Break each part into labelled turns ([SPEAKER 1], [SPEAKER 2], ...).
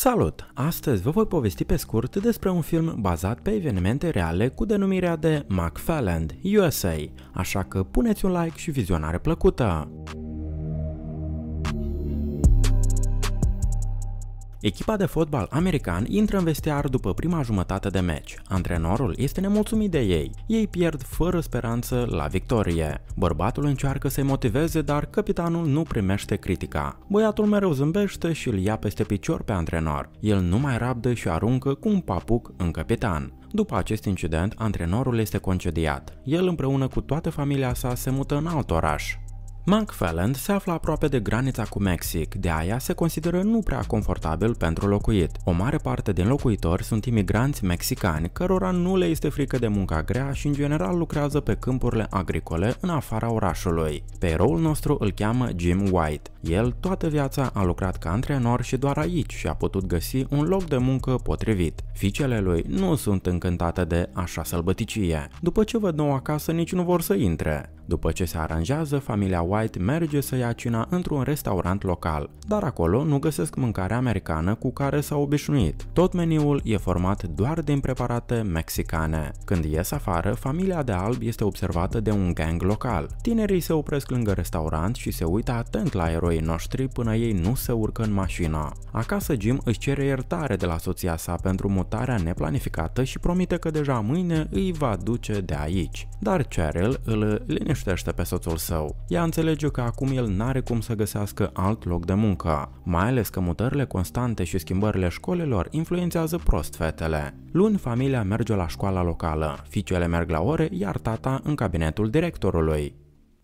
[SPEAKER 1] Salut! Astăzi vă voi povesti pe scurt despre un film bazat pe evenimente reale cu denumirea de McFarland, USA, așa că puneți un like și vizionare plăcută! Echipa de fotbal american intră în vestiar după prima jumătate de meci. Antrenorul este nemulțumit de ei. Ei pierd fără speranță la victorie. Bărbatul încearcă să-i motiveze, dar capitanul nu primește critica. Băiatul mereu zâmbește și îl ia peste picior pe antrenor. El nu mai rabdă și aruncă cu un papuc în capitan. După acest incident, antrenorul este concediat. El împreună cu toată familia sa se mută în alt oraș. McFelland se află aproape de granița cu Mexic, de aia se consideră nu prea confortabil pentru locuit. O mare parte din locuitori sunt imigranți mexicani, cărora nu le este frică de munca grea și în general lucrează pe câmpurile agricole în afara orașului. Pe rolul nostru îl cheamă Jim White. El toată viața a lucrat ca antrenor și doar aici și-a putut găsi un loc de muncă potrivit. Ficele lui nu sunt încântate de așa sălbăticie. După ce văd noua casă, nici nu vor să intre. După ce se aranjează, familia White merge să ia cina într-un restaurant local, dar acolo nu găsesc mâncarea americană cu care s-au obișnuit. Tot meniul e format doar din preparate mexicane. Când ies afară, familia de alb este observată de un gang local. Tinerii se opresc lângă restaurant și se uită atent la eroii noștri până ei nu se urcă în mașină. Acasă Jim își cere iertare de la soția sa pentru mutarea neplanificată și promite că deja mâine îi va duce de aici. Dar Cheryl îl liniște liniștește pe soțul său. Ea înțelege că acum el n-are cum să găsească alt loc de muncă, mai ales că mutările constante și schimbările școlilor influențează prost fetele. Luni, familia merge la școala locală, fiicele merg la ore, iar tata în cabinetul directorului.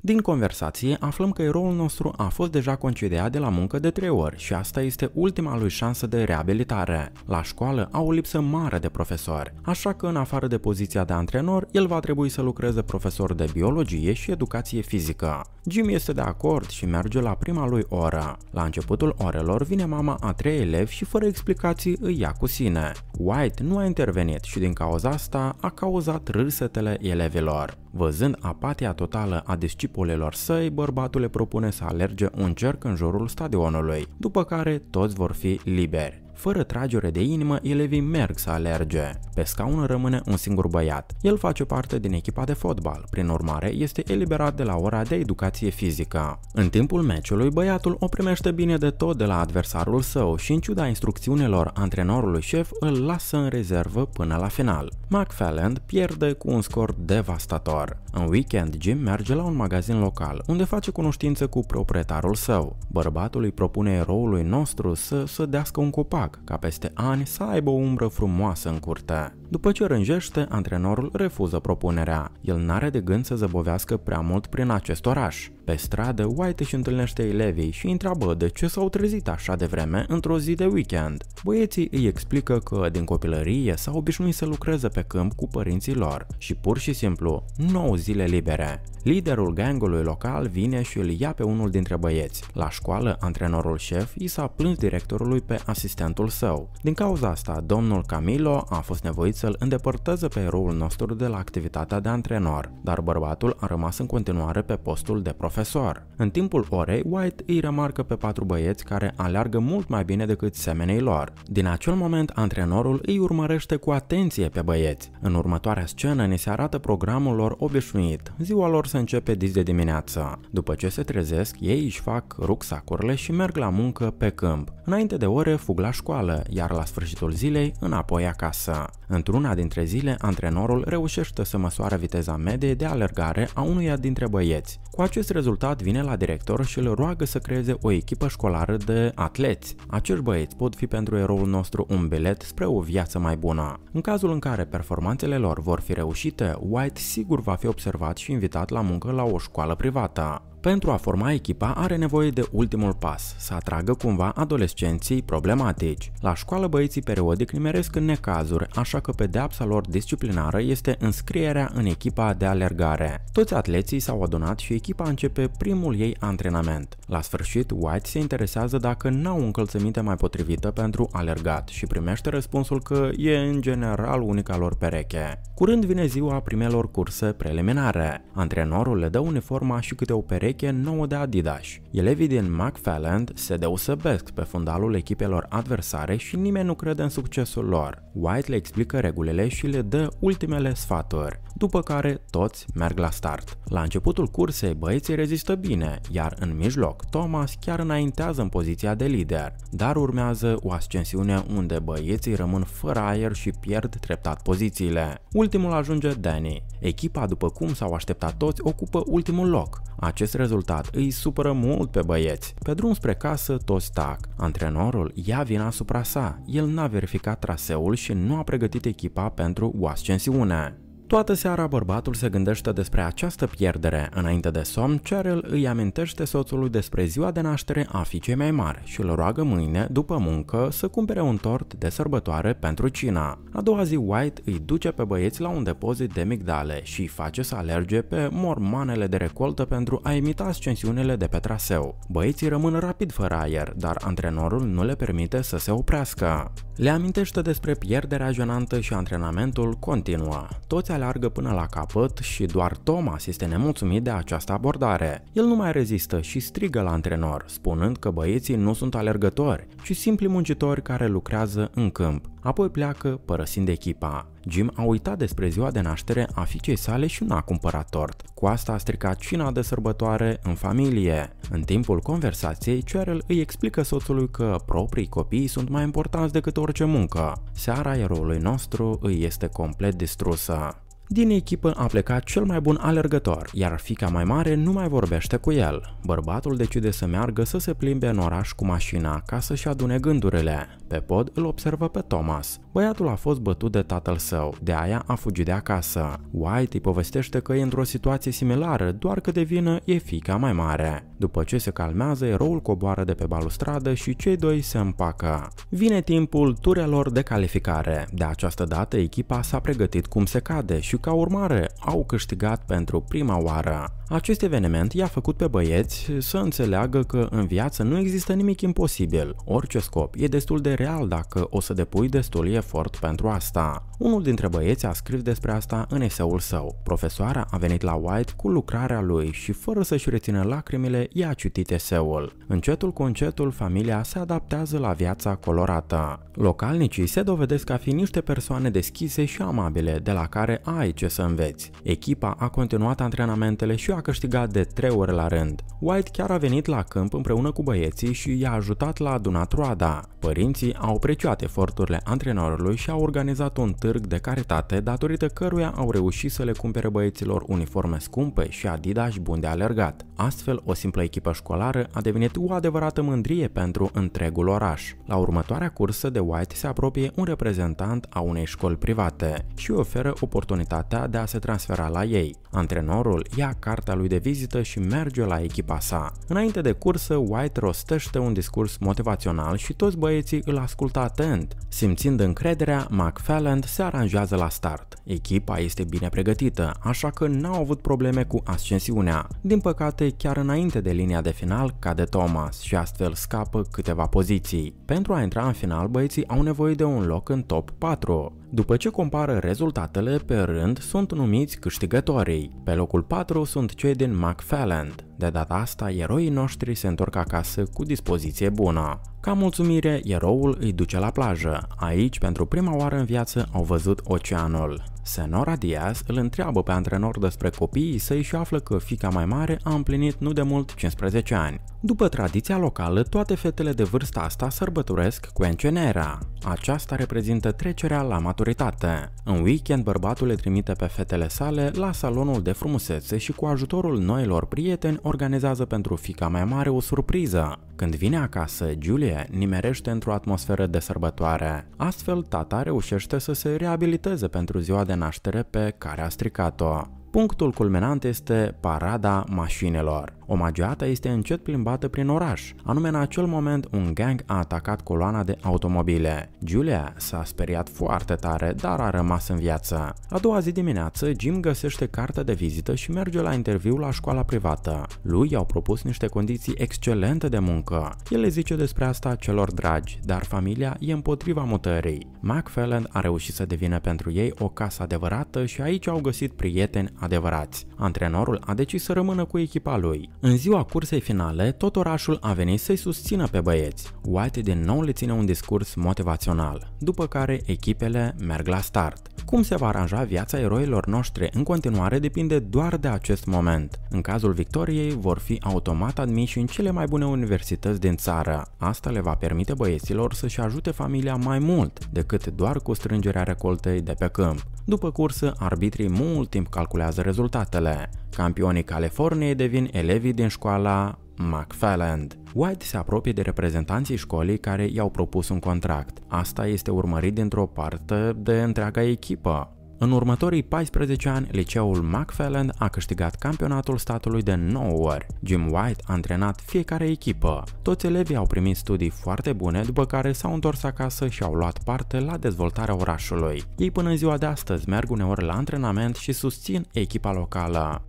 [SPEAKER 1] Din conversație aflăm că eroul nostru a fost deja concediat de la muncă de trei ori și asta este ultima lui șansă de reabilitare. La școală au o lipsă mare de profesori, așa că în afară de poziția de antrenor, el va trebui să lucreze profesor de biologie și educație fizică. Jim este de acord și merge la prima lui oră. La începutul orelor vine mama a trei elevi și fără explicații îi ia cu sine. White nu a intervenit și din cauza asta a cauzat râsetele elevilor. Văzând apatia totală a disciplinei discipolilor săi, bărbatul le propune să alerge un cerc în jurul stadionului, după care toți vor fi liberi. Fără tragere de inimă, elevii merg să alerge. Pe scaun rămâne un singur băiat. El face parte din echipa de fotbal, prin urmare este eliberat de la ora de educație fizică. În timpul meciului, băiatul o primește bine de tot de la adversarul său și în ciuda instrucțiunilor antrenorului șef îl lasă în rezervă până la final. McFallen pierde cu un scor devastator. În weekend, Jim merge la un magazin local, unde face cunoștință cu proprietarul său. Bărbatul îi propune eroului nostru să sădească un copac drag ca peste ani să aibă o umbră frumoasă în curte. După ce rânjește, antrenorul refuză propunerea. El n-are de gând să zăbovească prea mult prin acest oraș. Pe stradă, White își întâlnește elevii și îi întreabă de ce s-au trezit așa de vreme într-o zi de weekend. Băieții îi explică că din copilărie s-au obișnuit să lucreze pe câmp cu părinții lor și pur și simplu 9 zile libere. Liderul gangului local vine și îl ia pe unul dintre băieți. La școală, antrenorul șef i s-a plâns directorului pe asistentul său. Din cauza asta, domnul Camilo a fost nevoit să-l îndepărteze pe eroul nostru de la activitatea de antrenor, dar bărbatul a rămas în continuare pe postul de profesor profesor. În timpul orei, White îi remarcă pe patru băieți care aleargă mult mai bine decât semenei lor. Din acel moment, antrenorul îi urmărește cu atenție pe băieți. În următoarea scenă ni se arată programul lor obișnuit. Ziua lor se începe dis de dimineață. După ce se trezesc, ei își fac rucsacurile și merg la muncă pe câmp. Înainte de ore, fug la școală, iar la sfârșitul zilei, înapoi acasă. Într-una dintre zile, antrenorul reușește să măsoare viteza medie de alergare a unuia dintre băieți. Cu acest rezultat, rezultat vine la director și îl roagă să creeze o echipă școlară de atleți. Acești băieți pot fi pentru eroul nostru un bilet spre o viață mai bună. În cazul în care performanțele lor vor fi reușite, White sigur va fi observat și invitat la muncă la o școală privată. Pentru a forma echipa are nevoie de ultimul pas, să atragă cumva adolescenții problematici. La școală băieții periodic nimeresc în necazuri, așa că pedeapsa lor disciplinară este înscrierea în echipa de alergare. Toți atleții s-au adunat și echipa începe primul ei antrenament. La sfârșit, White se interesează dacă n-au încălțăminte mai potrivită pentru alergat și primește răspunsul că e în general unica lor pereche. Curând vine ziua primelor curse preliminare. Antrenorul le dă uniforma și câte o pereche veche nouă de Adidas. Elevii din McFarland se deosebesc pe fundalul echipelor adversare și nimeni nu crede în succesul lor. White le explică regulile și le dă ultimele sfaturi, după care toți merg la start. La începutul cursei, băieții rezistă bine, iar în mijloc, Thomas chiar înaintează în poziția de lider, dar urmează o ascensiune unde băieții rămân fără aer și pierd treptat pozițiile. Ultimul ajunge Danny. Echipa, după cum s-au așteptat toți, ocupă ultimul loc. Acest rezultat îi supără mult pe băieți. Pe drum spre casă, toți tac. Antrenorul ia vina asupra sa. El n-a verificat traseul și nu a pregătit echipa pentru o ascensiune. Toată seara bărbatul se gândește despre această pierdere. Înainte de somn, Cheryl îi amintește soțului despre ziua de naștere a fiicei mai mari și îl roagă mâine, după muncă, să cumpere un tort de sărbătoare pentru cina. A doua zi, White îi duce pe băieți la un depozit de migdale și îi face să alerge pe mormanele de recoltă pentru a imita ascensiunile de pe traseu. Băieții rămân rapid fără aer, dar antrenorul nu le permite să se oprească. Le amintește despre pierderea jonantă și antrenamentul continuă. Toți alargă până la capăt și doar Thomas este nemulțumit de această abordare. El nu mai rezistă și strigă la antrenor, spunând că băieții nu sunt alergători, ci simpli muncitori care lucrează în câmp apoi pleacă părăsind echipa. Jim a uitat despre ziua de naștere a fiicei sale și nu a cumpărat tort. Cu asta a stricat cina de sărbătoare în familie. În timpul conversației, Cheryl îi explică soțului că proprii copii sunt mai importanți decât orice muncă. Seara eroului nostru îi este complet distrusă. Din echipă a plecat cel mai bun alergător, iar fica mai mare nu mai vorbește cu el. Bărbatul decide să meargă să se plimbe în oraș cu mașina ca să-și adune gândurile. Pe pod îl observă pe Thomas. Băiatul a fost bătut de tatăl său, de aia a fugit de acasă. White îi povestește că e într-o situație similară, doar că de vină e fica mai mare. După ce se calmează, eroul coboară de pe balustradă și cei doi se împacă. Vine timpul turelor de calificare. De această dată, echipa s-a pregătit cum se cade și ca urmare au câștigat pentru prima oară. Acest eveniment i-a făcut pe băieți să înțeleagă că în viață nu există nimic imposibil. Orice scop e destul de real dacă o să depui destul efort pentru asta. Unul dintre băieți a scris despre asta în eseul său. Profesoara a venit la White cu lucrarea lui și fără să-și rețină lacrimile, i-a citit eseul. Încetul cu încetul, familia se adaptează la viața colorată. Localnicii se dovedesc a fi niște persoane deschise și amabile, de la care a ai ce să înveți. Echipa a continuat antrenamentele și a câștigat de 3 ori la rând. White chiar a venit la câmp împreună cu băieții și i-a ajutat la adunat roada. Părinții au apreciat eforturile antrenorului și au organizat un târg de caritate datorită căruia au reușit să le cumpere băieților uniforme scumpe și adidași bun de alergat. Astfel, o simplă echipă școlară a devenit o adevărată mândrie pentru întregul oraș. La următoarea cursă de White se apropie un reprezentant a unei școli private și oferă oportunitatea de a se transfera la ei. Antrenorul ia cartea lui de vizită și merge la echipa sa. Înainte de cursă, White rostește un discurs motivațional și toți băieții băieții îl ascultă atent. Simțind încrederea, McFarland se aranjează la start. Echipa este bine pregătită, așa că n-au avut probleme cu ascensiunea. Din păcate, chiar înainte de linia de final, cade Thomas și astfel scapă câteva poziții. Pentru a intra în final, băieții au nevoie de un loc în top 4. După ce compară rezultatele pe rând, sunt numiți câștigătorii. Pe locul 4 sunt cei din McFarland, de data asta, eroii noștri se întorc acasă cu dispoziție bună. Ca mulțumire, eroul îi duce la plajă. Aici, pentru prima oară în viață, au văzut oceanul. Senora Diaz îl întreabă pe antrenor despre copiii săi și află că fica mai mare a împlinit nu de mult 15 ani. După tradiția locală, toate fetele de vârsta asta sărbătoresc cu Encenera. Aceasta reprezintă trecerea la maturitate. În weekend, bărbatul le trimite pe fetele sale la salonul de frumusețe și cu ajutorul noilor prieteni organizează pentru fica mai mare o surpriză. Când vine acasă, Julie nimerește într-o atmosferă de sărbătoare. Astfel, tata reușește să se reabiliteze pentru ziua de de naștere pe care a stricat-o. Punctul culminant este parada mașinilor. O magiată este încet plimbată prin oraș. Anume în acel moment un gang a atacat coloana de automobile. Julia s-a speriat foarte tare, dar a rămas în viață. A doua zi dimineață, Jim găsește cartea de vizită și merge la interviu la școala privată. Lui i-au propus niște condiții excelente de muncă. El le zice despre asta celor dragi, dar familia e împotriva mutării. Macfellan a reușit să devină pentru ei o casă adevărată și aici au găsit prieteni adevărați. Antrenorul a decis să rămână cu echipa lui. În ziua cursei finale, tot orașul a venit să-i susțină pe băieți. White din nou le ține un discurs motivațional, după care echipele merg la start. Cum se va aranja viața eroilor noștri în continuare depinde doar de acest moment. În cazul victoriei vor fi automat admiși în cele mai bune universități din țară. Asta le va permite băieților să-și ajute familia mai mult decât doar cu strângerea recoltei de pe câmp. După cursă, arbitrii mult timp calculează urmează rezultatele. Campionii Californiei devin elevii din școala McFelland. White se apropie de reprezentanții școlii care i-au propus un contract. Asta este urmărit dintr-o parte de întreaga echipă. În următorii 14 ani, liceul McFarland a câștigat campionatul statului de 9 ori. Jim White a antrenat fiecare echipă. Toți elevii au primit studii foarte bune, după care s-au întors acasă și au luat parte la dezvoltarea orașului. Ei până în ziua de astăzi merg uneori la antrenament și susțin echipa locală.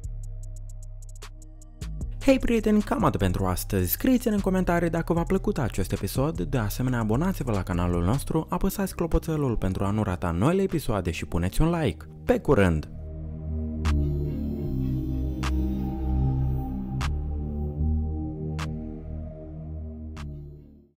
[SPEAKER 1] Hei prieteni, cam atât pentru astăzi. Scrieți-ne în comentarii dacă v-a plăcut acest episod, de asemenea abonați-vă la canalul nostru, apăsați clopoțelul pentru a nu rata noile episoade și puneți un like. Pe curând!